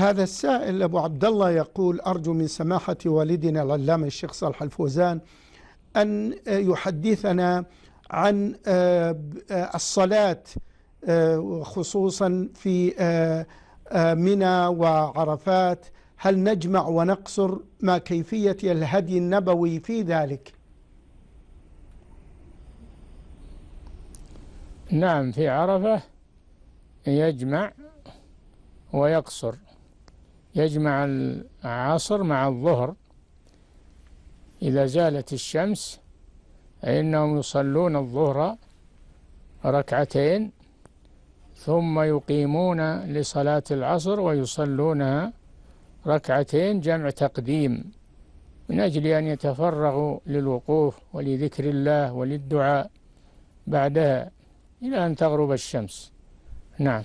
هذا السائل أبو عبد الله يقول أرجو من سماحة والدنا العلامة الشيخ صالح الفوزان أن يحدثنا عن آه، آه، الصلاة آه، خصوصا في منى وعرفات هل نجمع ونقصر ما كيفية الهدي النبوي في ذلك نعم في عرفة يجمع ويقصر يجمع العصر مع الظهر إذا زالت الشمس فإنهم يصلون الظهر ركعتين ثم يقيمون لصلاة العصر ويصلونها ركعتين جمع تقديم من أجل أن يتفرغوا للوقوف ولذكر الله وللدعاء بعدها إلى أن تغرب الشمس نعم